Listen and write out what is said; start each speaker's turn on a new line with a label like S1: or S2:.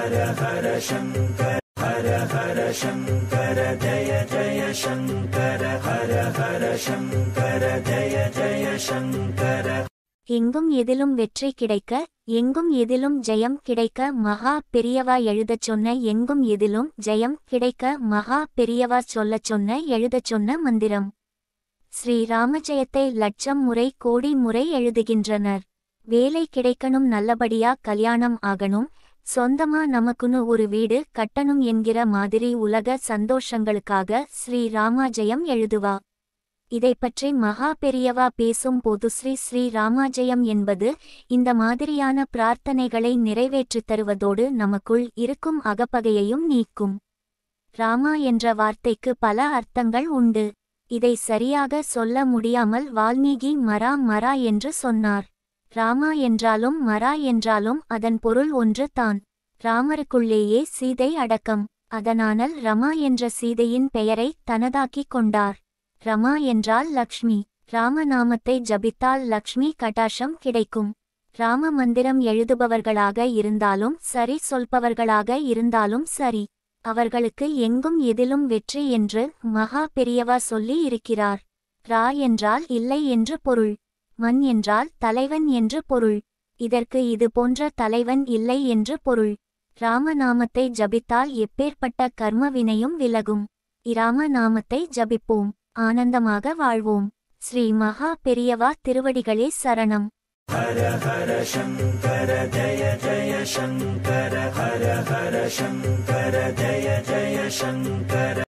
S1: ஹர ஹர சங்கர ஹர ஹர சங்கர ஜய ஜய சங்கர ஹர ஹர சங்கர ஜய ஜய சங்கர
S2: எங்கும் எதிலும் வெற்றி கிடைக்க எங்கும் எதிலும் ஜெயம் கிடைக்க மகா பெரியவா எழுதச் சொன்ன எங்கும் எதிலும் ஜெயம் கிடைக்க மகா பெரியவா சொல்லச் சொன்ன எழுதச் சொன்ன மந்திரம் ஸ்ரீ ராமஜெயத்தை லட்சம் முறை கோடி முறை எழுதுகின்றனர் வேலை கிடைக்கணும் நல்லபடியா கல்யாணம் ஆகணும் சொந்தமா நமக்குன்னு ஒரு வீடு கட்டணும் என்கிற மாதிரி உலக சந்தோஷங்களுக்காக ஸ்ரீ ராமாஜயம் எழுதுவா இதை பற்றி மகா பெரியவா பேசும் போது ஸ்ரீ ஸ்ரீ ராமாஜயம் என்பது இந்த மாதிரியான பிரார்த்தனைகளை நிறைவேற்றித் தருவதோடு நமக்குள் இருக்கும் அகப்பகையையும் நீக்கும் ராமா என்ற வார்த்தைக்கு பல அர்த்தங்கள் உண்டு இதை சரியாக சொல்ல முடியாமல் வால்மீகி மரா மரா என்று சொன்னார் ராமா என்றாலும் மரா என்றாலும் அதன் பொருள் ஒன்று தான் ராமருக்குள்ளேயே சீதை அடக்கம் அதனானல் ரமா என்ற சீதையின் பெயரை தனதாக்கிக் கொண்டார் ரமா என்றால் லக்ஷ்மி ராமநாமத்தை ஜபித்தால் லக்ஷ்மி கட்டாஷம் கிடைக்கும் ராம மந்திரம் எழுதுபவர்களாக இருந்தாலும் சரி சொல்பவர்களாக இருந்தாலும் சரி அவர்களுக்கு எங்கும் எதிலும் வெற்றி என்று மகா பெரியவா சொல்லி இருக்கிறார் ரா என்றால் இல்லை என்று பொருள் மன் என்றால் தலைவன் என்று பொருள் இதற்கு இது போன்ற தலைவன் இல்லை என்று பொருள் ராமநாமத்தை ஜபித்தால் எப்பேற்பட்ட கர்ம வினையும் விலகும் இராம நாமத்தை ஜபிப்போம் ஆனந்தமாக வாழ்வோம் ஸ்ரீ மகா பெரியவா திருவடிகளே சரணம்
S1: ஹர ஹர சங்கர ஜய ஜய சங்கர ஹர ஹர சங்கர ஜய ஜய சங்கர